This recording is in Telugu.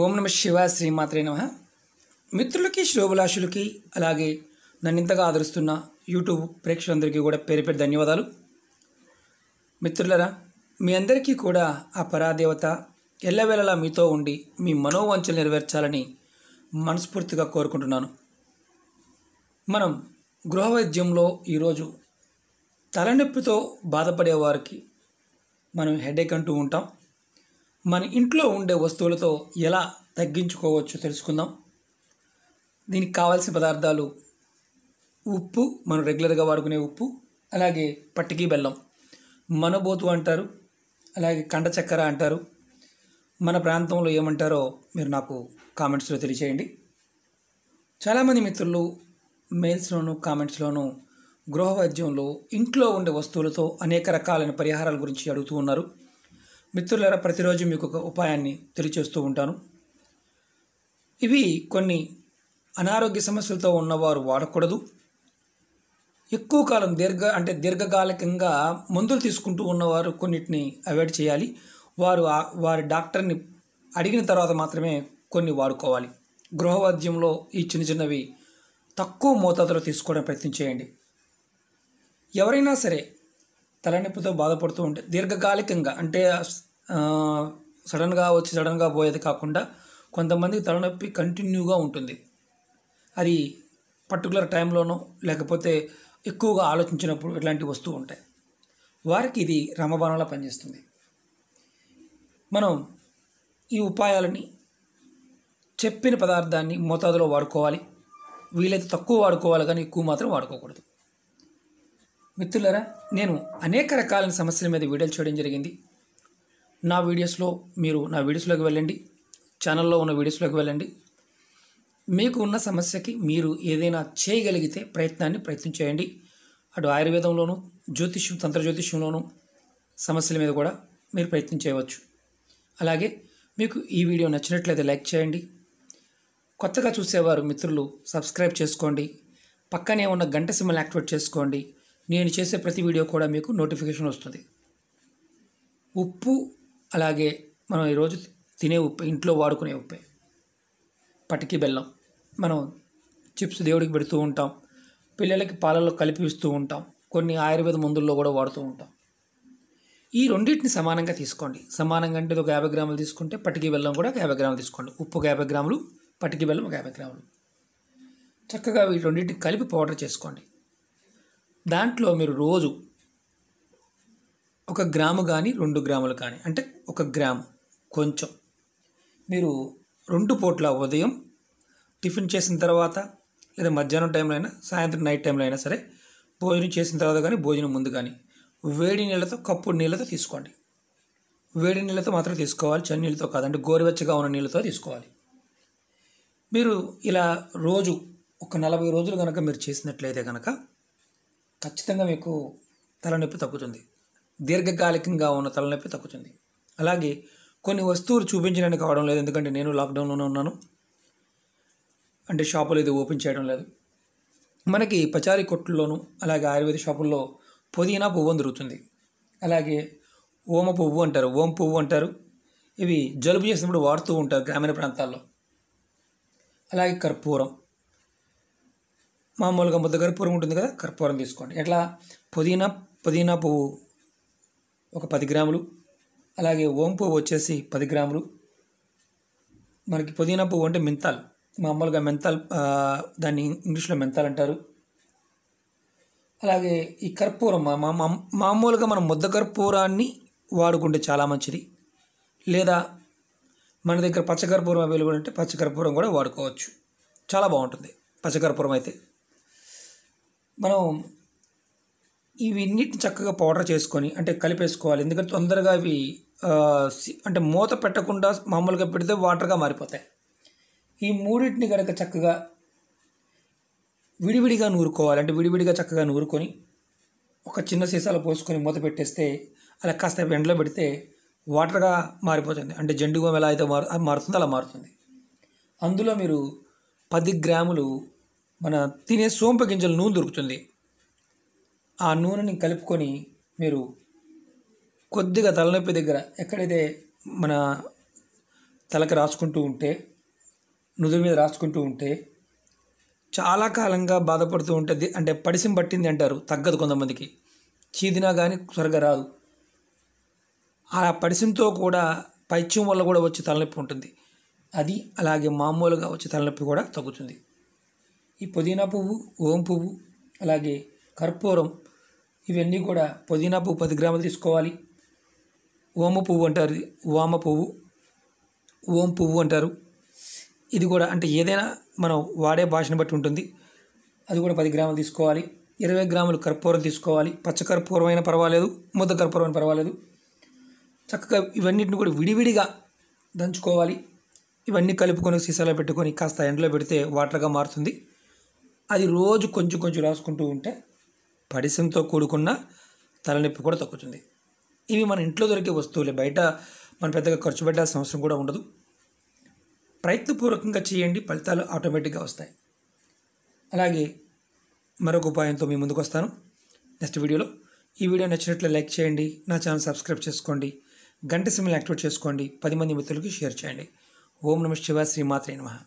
ఓం నమ శివ శ్రీమాత్రే నమ మిత్రులకి శ్రోభలాషులకి అలాగే నన్ను ఇంతగా ఆదరిస్తున్న యూట్యూబ్ ప్రేక్షకులందరికీ కూడా పేరు పేరు ధన్యవాదాలు మిత్రులరా మీ అందరికీ కూడా ఆ పరాదేవత ఎల్లవేళలా మీతో ఉండి మీ మనోవంచలు నెరవేర్చాలని మనస్ఫూర్తిగా కోరుకుంటున్నాను మనం గృహ వైద్యంలో ఈరోజు తలనొప్పితో బాధపడేవారికి మనం హెడేక్ అంటూ ఉంటాం మన ఇంట్లో ఉండే వస్తువులతో ఎలా తగ్గించుకోవచ్చో తెలుసుకుందాం దీనికి కావాల్సిన పదార్థాలు ఉప్పు మనం రెగ్యులర్గా వాడుకునే ఉప్పు అలాగే పట్టికి బెల్లం మనబోతు అంటారు అలాగే కండ చక్కెర అంటారు మన ప్రాంతంలో ఏమంటారో మీరు నాకు కామెంట్స్లో తెలియచేయండి చాలామంది మిత్రులు మెయిల్స్లోను కామెంట్స్లోను గృహ వైద్యంలో ఇంట్లో ఉండే వస్తువులతో అనేక రకాలైన పరిహారాల గురించి అడుగుతూ ఉన్నారు మిత్రులరా ప్రతిరోజు మీకు ఒక ఉపాయాన్ని తెలియచేస్తూ ఉంటాను ఇవి కొన్ని అనారోగ్య సమస్యలతో ఉన్నవారు వాడకూడదు ఎక్కువ కాలం దీర్ఘ అంటే దీర్ఘకాలికంగా మందులు తీసుకుంటూ ఉన్నవారు కొన్నిటిని అవాయిడ్ చేయాలి వారు వారి డాక్టర్ని అడిగిన తర్వాత మాత్రమే కొన్ని వాడుకోవాలి గృహవాద్యంలో ఈ చిన్న చిన్నవి తక్కువ మోతాదులో తీసుకోవడానికి ప్రయత్నం చేయండి ఎవరైనా సరే తలనొప్పితో బాధపడుతూ ఉంటే దీర్ఘకాలికంగా అంటే సడన్గా వచ్చి సడన్గా పోయేది కాకుండా కొంతమందికి తలనొప్పి కంటిన్యూగా ఉంటుంది అది పర్టికులర్ టైంలోనో లేకపోతే ఎక్కువగా ఆలోచించినప్పుడు ఇట్లాంటివి వస్తూ ఉంటాయి వారికి ఇది రమబాణంలా పనిచేస్తుంది మనం ఈ ఉపాయాలని చెప్పిన పదార్థాన్ని మోతాదులో వాడుకోవాలి వీలైతే తక్కువ వాడుకోవాలి కానీ ఎక్కువ మాత్రం వాడుకోకూడదు మిత్రులరా నేను అనేక రకాల సమస్యల మీద వీడియోలు చేయడం జరిగింది నా వీడియోస్లో మీరు నా వీడియోస్లోకి వెళ్ళండి ఛానల్లో ఉన్న వీడియోస్లోకి వెళ్ళండి మీకు ఉన్న సమస్యకి మీరు ఏదైనా చేయగలిగితే ప్రయత్నాన్ని ప్రయత్నం చేయండి అటు ఆయుర్వేదంలోను జ్యోతిష్యం తంత్ర జ్యోతిష్యంలోను సమస్యల మీద కూడా మీరు ప్రయత్నం చేయవచ్చు అలాగే మీకు ఈ వీడియో నచ్చినట్లయితే లైక్ చేయండి కొత్తగా చూసేవారు మిత్రులు సబ్స్క్రైబ్ చేసుకోండి పక్కనే ఉన్న గంట సిమ్మల్ని యాక్టివేట్ చేసుకోండి నేను చేసే ప్రతి వీడియో కూడా మీకు నోటిఫికేషన్ వస్తుంది ఉప్పు అలాగే మనం ఈరోజు తినే ఉప్పు ఇంట్లో వాడుకునే ఉప్పు పటికి బెల్లం మనం చిప్స్ దేవుడికి పెడుతూ ఉంటాం పిల్లలకి పాలలో కలిపిస్తూ ఉంటాం కొన్ని ఆయుర్వేద మందుల్లో కూడా వాడుతూ ఉంటాం ఈ రెండింటిని సమానంగా తీసుకోండి సమానంగా అంటే ఒక యాభై గ్రాములు తీసుకుంటే పటికి బెల్లం కూడా ఒక యాభై గ్రాములు తీసుకోండి ఉప్పు ఒక యాభై గ్రాములు పటికి బెల్లం ఒక యాభై గ్రాములు చక్కగా ఈ రెండింటిని కలిపి పౌడర్ చేసుకోండి దాంట్లో మీరు రోజు ఒక గ్రాము కానీ రెండు గ్రాములు కానీ అంటే ఒక గ్రాము కొంచెం మీరు రెండు పూట్ల ఉదయం టిఫిన్ చేసిన తర్వాత లేదా మధ్యాహ్నం టైంలో అయినా సాయంత్రం నైట్ టైంలో అయినా సరే భోజనం చేసిన తర్వాత కానీ భోజనం ముందు కానీ వేడి నీళ్ళతో కప్పు నీళ్ళతో తీసుకోండి వేడి నీళ్ళతో మాత్రం తీసుకోవాలి చని నీళ్ళతో అంటే గోరువెచ్చగా ఉన్న నీళ్ళతో తీసుకోవాలి మీరు ఇలా రోజు ఒక నలభై రోజులు కనుక మీరు చేసినట్లయితే కనుక ఖచ్చితంగా మీకు తలనొప్పి తగ్గుతుంది దీర్ఘకాలికంగా ఉన్న తలనొప్పి తగ్గుతుంది అలాగే కొన్ని వస్తువులు చూపించడానికి కావడం లేదు ఎందుకంటే నేను లాక్డౌన్లోనే ఉన్నాను అంటే షాపులు ఇది ఓపెన్ చేయడం లేదు మనకి పచారి కొట్టుల్లోనూ అలాగే ఆయుర్వేద షాపుల్లో పుదీనా పువ్వు దొరుకుతుంది అలాగే ఓమ పువ్వు అంటారు ఓం పువ్వు అంటారు ఇవి జలుబు చేసినప్పుడు వాడుతూ ఉంటారు గ్రామీణ ప్రాంతాల్లో అలాగే కర్పూరం మామూలుగా ముద్ద కర్పూరం ఉంటుంది కదా కర్పూరం తీసుకోండి ఎట్లా పుదీనా పుదీనా పువ్వు ఒక పది గ్రాములు అలాగే ఓం పువ్వు వచ్చేసి పది గ్రాములు మనకి పుదీనా పువ్వు అంటే మెంతాల్ మామూలుగా మెంతాల్ దాన్ని ఇంగ్లీష్లో మెంతాల్ అంటారు అలాగే ఈ కర్పూరం మామూలుగా మనం ముద్ద కర్పూరాన్ని వాడుకుంటే చాలా మంచిది లేదా మన దగ్గర పచ్చకర్పూరం అవైలబుల్ ఉంటే పచ్చకర్పూరం కూడా వాడుకోవచ్చు చాలా బాగుంటుంది పచ్చకర్పూరం అయితే మనం ఇవన్నిటిని చక్కగా పౌడర్ చేసుకొని అంటే కలిపేసుకోవాలి ఎందుకంటే తొందరగా అవి అంటే మూత పెట్టకుండా మామూలుగా పెడితే వాటర్గా మారిపోతాయి ఈ మూడింటిని కనుక చక్కగా విడివిడిగా నూరుకోవాలి అంటే విడివిడిగా చక్కగా నూరుకొని ఒక చిన్న సీసాలో పోసుకొని మూత పెట్టేస్తే అలా కాస్త ఎండలో పెడితే వాటర్గా మారిపోతుంది అంటే జెండుగోమ ఎలా అయితే మారు మారుతుందో అలా మారుతుంది అందులో మీరు పది గ్రాములు మన తినే సోంపు గింజల నూనె దొరుకుతుంది ఆ నూనెని కలుపుకొని మీరు కొద్దిగా తలనొప్పి దగ్గర ఎక్కడైతే మన తలకి రాసుకుంటూ ఉంటే నుదురు మీద రాసుకుంటూ ఉంటే చాలా కాలంగా బాధపడుతూ ఉంటుంది అంటే పడిసిం పట్టింది అంటారు తగ్గదు కొంతమందికి చీదినా కానీ త్వరగా రాదు ఆ పడిసింతో కూడా పైచ్యం వల్ల కూడా వచ్చే తలనొప్పి ఉంటుంది అది అలాగే మామూలుగా వచ్చే తలనొప్పి కూడా తగ్గుతుంది ఈ పుదీనా పువ్వు ఓం పువ్వు అలాగే కర్పూరం ఇవన్నీ కూడా పుదీనా పువ్వు పది గ్రాములు తీసుకోవాలి ఓమ పువ్వు అంటారు వామ పువ్వు ఓం పువ్వు అంటారు ఇది కూడా అంటే ఏదైనా మనం వాడే భాషను బట్టి ఉంటుంది అది కూడా పది గ్రాములు తీసుకోవాలి ఇరవై గ్రాములు కర్పూరం తీసుకోవాలి పచ్చ కర్పూరం అయినా పర్వాలేదు ముద్ద కర్పూరం అయినా పర్వాలేదు చక్కగా ఇవన్నిటిని కూడా విడివిడిగా దంచుకోవాలి ఇవన్నీ కలుపుకొని సీసాలో పెట్టుకొని కాస్త ఎండలో పెడితే వాటర్గా మారుతుంది అది రోజు కొంచెం కొంచెం రాసుకుంటూ ఉంటే పరిశ్రమతో కూడుకున్న తలనొప్పి కూడా తగ్గుతుంది ఇవి మన ఇంట్లో దొరికే వస్తువులే బయట మనం పెద్దగా ఖర్చు పెట్టాల్సిన అవసరం కూడా ఉండదు ప్రయత్నపూర్వకంగా చేయండి ఫలితాలు ఆటోమేటిక్గా వస్తాయి అలాగే మరొక ఉపాయంతో మీ ముందుకు వస్తాను నెక్స్ట్ వీడియోలో ఈ వీడియో నచ్చినట్లు లైక్ చేయండి నా ఛానల్ సబ్స్క్రైబ్ చేసుకోండి గంట సిమ్లు యాక్టివేట్ చేసుకోండి పది మంది మిత్రులకి షేర్ చేయండి ఓం నమ శివ శ్రీమాత్రే నమ